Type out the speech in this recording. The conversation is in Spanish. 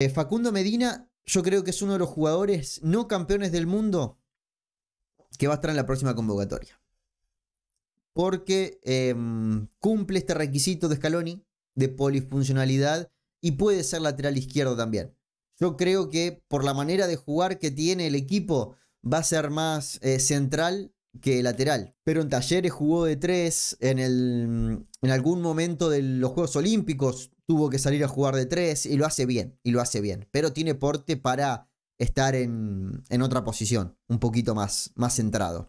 Eh, Facundo Medina, yo creo que es uno de los jugadores no campeones del mundo que va a estar en la próxima convocatoria. Porque em, cumple este requisito de Scaloni de polifuncionalidad y puede ser lateral izquierdo también. Yo creo que por la manera de jugar que tiene el equipo va a ser más eh, central que lateral. Pero en Talleres jugó de tres, en, el, mm, en algún momento de los Juegos Olímpicos tuvo que salir a jugar de tres y lo hace bien, y lo hace bien. Pero tiene porte para estar en, otra posición, un poquito más, más centrado.